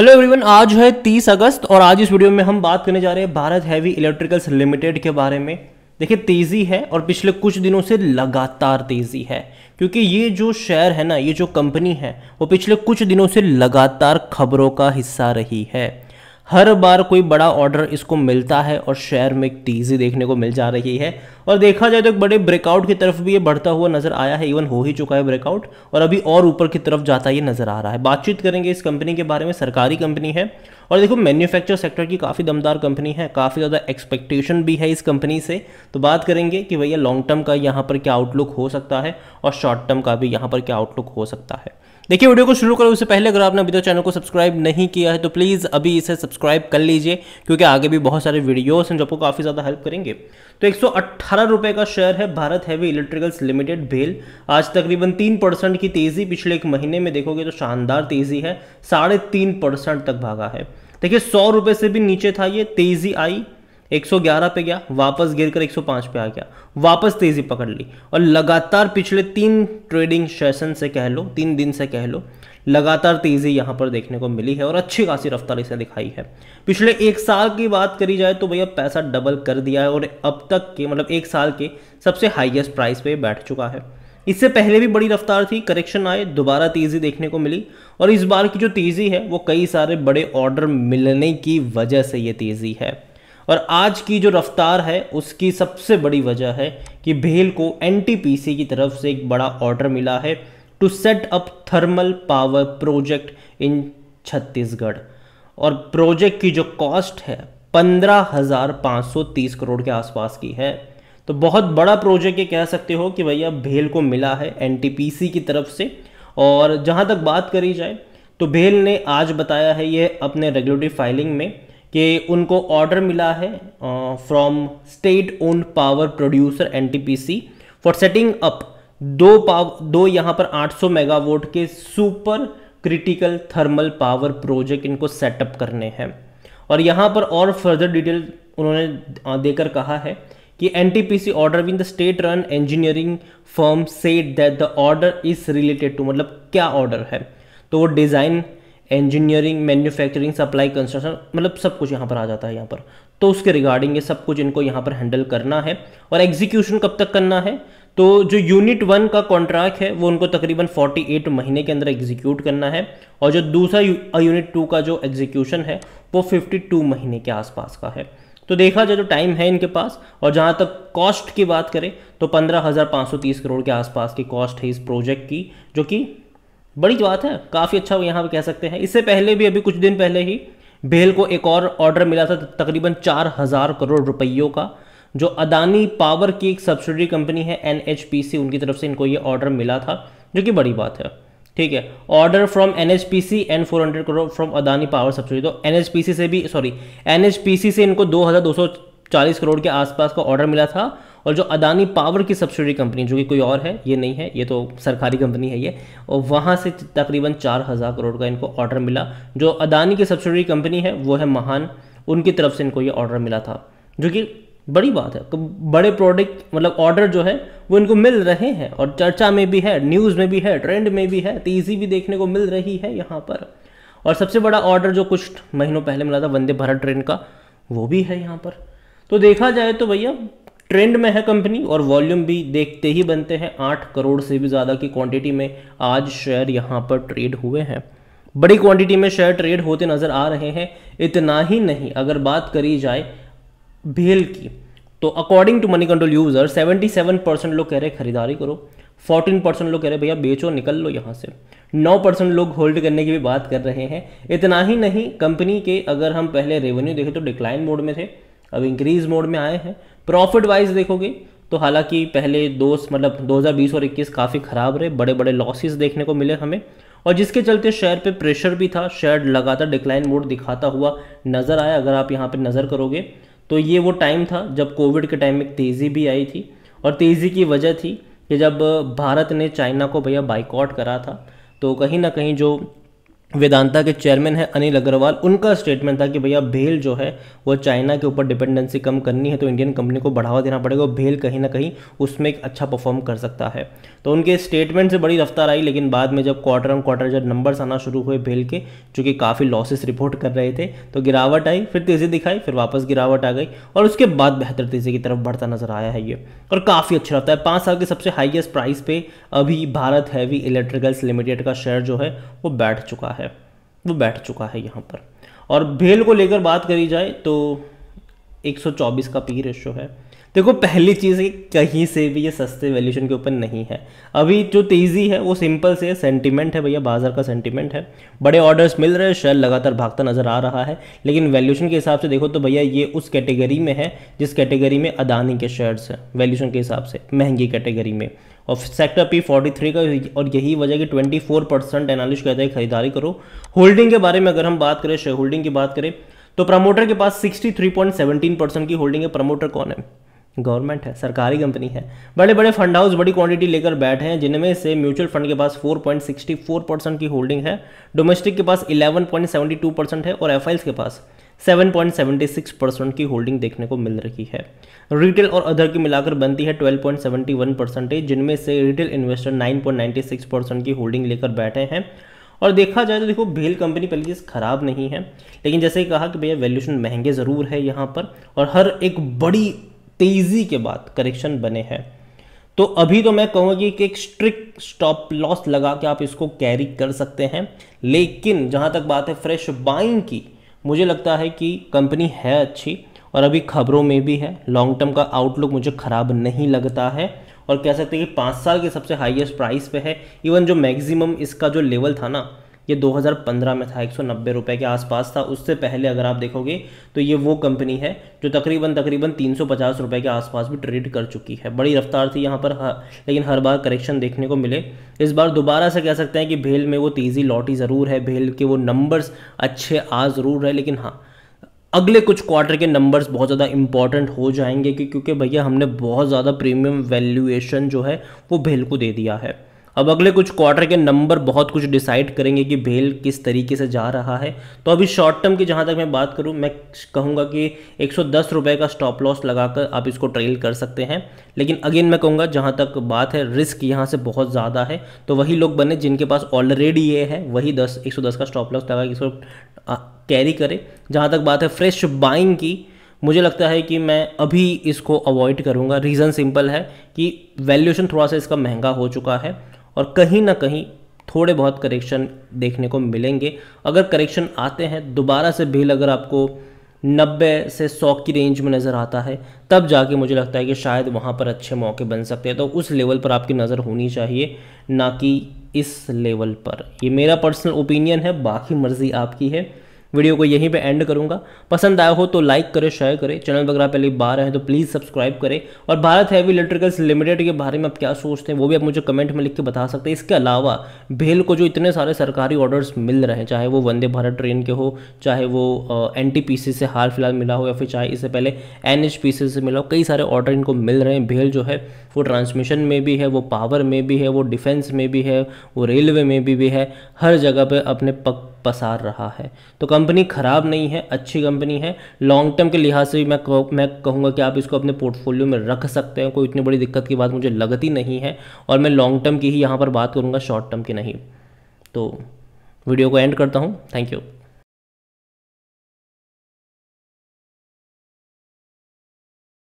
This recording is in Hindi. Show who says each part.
Speaker 1: हेलो एवरीवन आज है 30 अगस्त और आज इस वीडियो में हम बात करने जा रहे हैं भारत हैवी इलेक्ट्रिकल्स लिमिटेड के बारे में देखिए तेज़ी है और पिछले कुछ दिनों से लगातार तेज़ी है क्योंकि ये जो शेयर है ना ये जो कंपनी है वो पिछले कुछ दिनों से लगातार खबरों का हिस्सा रही है हर बार कोई बड़ा ऑर्डर इसको मिलता है और शेयर में एक तेज़ी देखने को मिल जा रही है और देखा जाए तो एक बड़े ब्रेकआउट की तरफ भी ये बढ़ता हुआ नज़र आया है इवन हो ही चुका है ब्रेकआउट और अभी और ऊपर की तरफ जाता ये नज़र आ रहा है बातचीत करेंगे इस कंपनी के बारे में सरकारी कंपनी है और देखो मैन्युफैक्चर सेक्टर की काफ़ी दमदार कंपनी है काफ़ी ज़्यादा एक्सपेक्टेशन भी है इस कंपनी से तो बात करेंगे कि भैया लॉन्ग टर्म का यहाँ पर क्या आउटलुक हो सकता है और शॉर्ट टर्म का भी यहाँ पर क्या आउटलुक हो सकता है देखिए वीडियो को शुरू करो उससे पहले अगर आपने अभी तक चैनल को सब्सक्राइब नहीं किया है तो प्लीज़ अभी इसे सब्सक्राइब कर लीजिए क्योंकि आगे भी बहुत सारे वीडियोस हैं जो आपको काफ़ी ज़्यादा हेल्प करेंगे तो एक रुपए का शेयर है भारत हैवी इलेक्ट्रिकल्स लिमिटेड भेल आज तकरीबन तीन परसेंट की तेज़ी पिछले एक महीने में देखोगे तो शानदार तेज़ी है साढ़े तीन परसेंट तक भागा है देखिए सौ रुपए से भी नीचे था ये तेज़ी आई 111 पे गया वापस गिर कर 105 पे आ गया वापस तेजी पकड़ ली और लगातार पिछले तीन ट्रेडिंग सेशन से कह लो तीन दिन से कह लो लगातार तेजी यहां पर देखने को मिली है और अच्छी खासी रफ्तार इसे दिखाई है पिछले एक साल की बात करी जाए तो भैया पैसा डबल कर दिया है और अब तक के मतलब एक साल के सबसे हाइएस्ट प्राइस पे बैठ चुका है इससे पहले भी बड़ी रफ्तार थी करेक्शन आए दोबारा तेज़ी देखने को मिली और इस बार की जो तेज़ी है वो कई सारे बड़े ऑर्डर मिलने की वजह से ये तेज़ी है और आज की जो रफ्तार है उसकी सबसे बड़ी वजह है कि भेल को एन की तरफ से एक बड़ा ऑर्डर मिला है to set up thermal power project in Chhattisgarh और प्रोजेक्ट की जो कॉस्ट है पंद्रह हज़ार पाँच सौ तीस करोड़ के आसपास की है तो बहुत बड़ा प्रोजेक्ट ये कह सकते हो कि भैया भेल को मिला है एन की तरफ से और जहाँ तक बात करी जाए तो भेल ने आज बताया है ये अपने रेगुलेटरी फाइलिंग में कि उनको ऑर्डर मिला है from state own power producer NTPC for setting up दो पाव दो यहाँ पर 800 मेगावाट के super critical thermal power project इनको सेटअप करने हैं और यहाँ पर और फर्दर डिटेल उन्होंने देकर कहा है कि NTPC order win the state run engineering firm said that the order is related to मतलब क्या ऑर्डर है तो वो design engineering manufacturing supply construction मतलब सब कुछ यहाँ पर आ जाता है यहाँ पर तो उसके रिगार्डिंग ये सब कुछ इनको यहाँ पर हैंडल करना है और एग्जीक्यूशन कब तक करना है तो जो यूनिट वन का कॉन्ट्रैक्ट है वो उनको तकरीबन 48 महीने के अंदर एग्जीक्यूट करना है और जो दूसरा यूनिट टू का जो एग्जीक्यूशन है वो 52 महीने के आसपास का है तो देखा जाए जो तो टाइम है इनके पास और जहाँ तक कॉस्ट की बात करें तो पंद्रह हज़ार पाँच सौ तीस करोड़ के आसपास की कॉस्ट है इस प्रोजेक्ट की जो कि बड़ी बात है काफ़ी अच्छा यहाँ पे कह सकते हैं इससे पहले भी अभी कुछ दिन पहले ही भेल को एक और ऑर्डर मिला था तकरीबन चार हज़ार करोड़ रुपयों का जो अदानी पावर की एक सब्सिडी कंपनी है एन उनकी तरफ से इनको ये ऑर्डर मिला था जो कि बड़ी बात है ठीक है order from N H P C N four hundred crore from Adani power subsidy तो एन से भी सॉरी एन एच से इनको दो दो सौ चालीस करोड़ के आसपास का ऑर्डर मिला था और जो अदानी पावर की सब्सिडी कंपनी जो कि कोई और है ये नहीं है ये तो सरकारी कंपनी है ये और वहाँ से तकरीबन चार हज़ार करोड़ का इनको ऑर्डर मिला जो अदानी की सब्सिडी कंपनी है वो है महान उनकी तरफ से इनको ये ऑर्डर मिला था जो कि बड़ी बात है तो बड़े प्रोडक्ट मतलब ऑर्डर जो है वो इनको मिल रहे हैं और चर्चा में भी है न्यूज़ में भी है ट्रेंड में भी है तेज़ी भी देखने को मिल रही है यहाँ पर और सबसे बड़ा ऑर्डर जो कुछ महीनों पहले मिला था वंदे भारत ट्रेन का वो भी है यहाँ पर तो देखा जाए तो भैया ट्रेंड में है कंपनी और वॉल्यूम भी देखते ही बनते हैं आठ करोड़ से भी ज़्यादा की क्वांटिटी में आज शेयर यहाँ पर ट्रेड हुए हैं बड़ी क्वांटिटी में शेयर ट्रेड होते नज़र आ रहे हैं इतना ही नहीं अगर बात करी जाए भेल की तो according to money control user 77 percent लोग कह रहे हैं खरीदारी करो 14 परसेंट लोग कह रहे भैया बेचो निकल लो यहाँ से 9 परसेंट लोग होल्ड करने की भी बात कर रहे हैं इतना ही नहीं कंपनी के अगर हम पहले रेवेन्यू देखें तो डिक्लाइन मोड में थे अब इंक्रीज मोड में आए हैं प्रॉफिट वाइज देखोगे तो हालांकि पहले दो मतलब 2020 और 21 काफ़ी ख़राब रहे बड़े बड़े लॉसेस देखने को मिले हमें और जिसके चलते शेयर पे प्रेशर भी था शेयर लगातार डिक्लाइन मोड दिखाता हुआ नज़र आया अगर आप यहाँ पे नज़र करोगे तो ये वो टाइम था जब कोविड के टाइम में तेज़ी भी आई थी और तेज़ी की वजह थी कि जब भारत ने चाइना को भैया बाइकआउट करा था तो कहीं ना कहीं जो वेदांता के चेयरमैन हैं अनिल अग्रवाल उनका स्टेटमेंट था कि भैया भेल जो है वो चाइना के ऊपर डिपेंडेंसी कम करनी है तो इंडियन कंपनी को बढ़ावा देना पड़ेगा और भेल कहीं ना कहीं उसमें एक अच्छा परफॉर्म कर सकता है तो उनके स्टेटमेंट से बड़ी रफ्तार आई लेकिन बाद में जब क्वार्टर ऑन क्वार्टर जब नंबर्स आना शुरू हुए भेल के चूँकि काफ़ी लॉसेस रिपोर्ट कर रहे थे तो गिरावट आई फिर तेज़ी दिखाई फिर वापस गिरावट आ गई और उसके बाद बेहतर तेज़ी की तरफ बढ़ता नजर आया है ये और काफ़ी अच्छा रहता है पाँच साल के सबसे हाइएस्ट प्राइस पर अभी भारत हैवी इलेक्ट्रिकल्स लिमिटेड का शेयर जो है वो बैठ चुका है है वो बैठ चुका है यहाँ पर और भेल को लेकर बात करी जाए तो 124 का पी रेशो है देखो पहली चीज़ कहीं से भी ये सस्ते वैल्यूशन के ऊपर नहीं है अभी जो तेज़ी है वो सिंपल से सेंटीमेंट है भैया बाजार का सेंटीमेंट है बड़े ऑर्डर्स मिल रहे हैं शेयर लगातार भागता नजर आ रहा है लेकिन वैल्यूशन के हिसाब से देखो तो भैया ये उस कैटेगरी में है जिस कैटेगरी में अदानी के शेयर्स हैं वैल्यूशन के हिसाब से महंगी कैटेगरी में और सेक्टर पी फोर्टी थ्री का और यही वजह कि ट्वेंटी फोर परसेंट एनालिस्ट कहते हैं खरीदारी करो होल्डिंग के बारे में अगर हम बात करें शेयर होल्डिंग की बात करें तो प्रमोटर के पास sixty three point seventeen percent की होल्डिंग है प्रमोटर कौन है गवर्नमेंट है सरकारी कंपनी है बड़े बड़े फंड हाउस बड़ी क्वांटिटी लेकर बैठे हैं जिनमें से म्यूचुअल फंड के पास 4.64 परसेंट की होल्डिंग है डोमेस्टिक के पास 11.72 परसेंट है और एफ के पास 7.76 परसेंट की होल्डिंग देखने को मिल रही है रिटेल और अदर की मिलाकर बनती है 12.71 परसेंटेज जिनमें से रिटेल इन्वेस्टर 9.96 परसेंट की होल्डिंग लेकर बैठे हैं और देखा जाए तो देखो भेल कंपनी पहली चीज़ ख़राब नहीं है लेकिन जैसे ही कहा कि भैया वैल्यूशन महंगे ज़रूर है यहाँ पर और हर एक बड़ी तेज़ी के बाद करेक्शन बने हैं तो अभी तो मैं कहूँगी कि एक स्ट्रिक्ट स्टॉप लॉस लगा के आप इसको कैरी कर सकते हैं लेकिन जहाँ तक बात है फ्रेश बाइंग की मुझे लगता है कि कंपनी है अच्छी और अभी खबरों में भी है लॉन्ग टर्म का आउटलुक मुझे ख़राब नहीं लगता है और कह सकते हैं कि पाँच साल के सबसे हाईएस्ट प्राइस पे है इवन जो मैक्सिमम इसका जो लेवल था ना ये 2015 में था एक सौ के आसपास था उससे पहले अगर आप देखोगे तो ये वो कंपनी है जो तकरीबन तकरीबन तीन रुपए के आसपास भी ट्रेड कर चुकी है बड़ी रफ्तार थी यहाँ पर हा लेकिन हर बार करेक्शन देखने को मिले इस बार दोबारा से कह सकते हैं कि भेल में वो तेज़ी लौटी ज़रूर है भेल के वो नंबर्स अच्छे आ ज़रूर है लेकिन हाँ अगले कुछ क्वार्टर के नंबर्स बहुत ज़्यादा इंपॉर्टेंट हो जाएंगे क्योंकि भैया हमने बहुत ज़्यादा प्रीमियम वैल्यूएशन जो है वो भेल को दे दिया है अब अगले कुछ क्वार्टर के नंबर बहुत कुछ डिसाइड करेंगे कि भेल किस तरीके से जा रहा है तो अभी शॉर्ट टर्म की जहाँ तक मैं बात करूँ मैं कहूँगा कि एक रुपए का स्टॉप लॉस लगाकर आप इसको ट्रेल कर सकते हैं लेकिन अगेन मैं कहूँगा जहाँ तक बात है रिस्क यहाँ से बहुत ज़्यादा है तो वही लोग बने जिनके पास ऑलरेडी ये है वही दस एक का स्टॉप लॉस लगा इसको कैरी करें जहाँ तक बात है फ्रेश बाइंग की मुझे लगता है कि मैं अभी इसको अवॉइड करूँगा रीज़न सिंपल है कि वैल्यूएशन थोड़ा सा इसका महंगा हो चुका है और कहीं ना कहीं थोड़े बहुत करेक्शन देखने को मिलेंगे अगर करेक्शन आते हैं दोबारा से भील अगर आपको नब्बे से सौ की रेंज में नज़र आता है तब जाके मुझे लगता है कि शायद वहाँ पर अच्छे मौके बन सकते हैं तो उस लेवल पर आपकी नज़र होनी चाहिए ना कि इस लेवल पर ये मेरा पर्सनल ओपिनियन है बाकी मर्ज़ी आपकी है वीडियो को यहीं पे एंड करूंगा पसंद आया हो तो लाइक करें शेयर करें चैनल वगैरह पहले बाहर हैं तो प्लीज़ सब्सक्राइब करें और भारत हैवी इलेक्ट्रिकल्स लिमिटेड के बारे में आप क्या सोचते हैं वो भी आप मुझे कमेंट में लिख के बता सकते हैं इसके अलावा भेल को जो इतने सारे सरकारी ऑर्डर्स मिल रहे हैं चाहे वो वंदे भारत ट्रेन के हो चाहे वो एन से हाल फिलहाल मिला हो या फिर चाहे इससे पहले एन से मिला हो कई सारे ऑर्डर इनको मिल रहे हैं भेल जो है वो ट्रांसमिशन में भी है वो पावर में भी है वो डिफेंस में भी है वो रेलवे में भी, भी है हर जगह पर अपने पक पसार रहा है तो कंपनी ख़राब नहीं है अच्छी कंपनी है लॉन्ग टर्म के लिहाज से भी मैं मैं कहूँगा कि आप इसको अपने पोर्टफोलियो में रख सकते हैं कोई इतनी बड़ी दिक्कत की बात मुझे लगती नहीं है और मैं लॉन्ग टर्म की ही यहाँ पर बात करूँगा शॉर्ट टर्म की नहीं तो वीडियो को एंड करता हूँ थैंक यू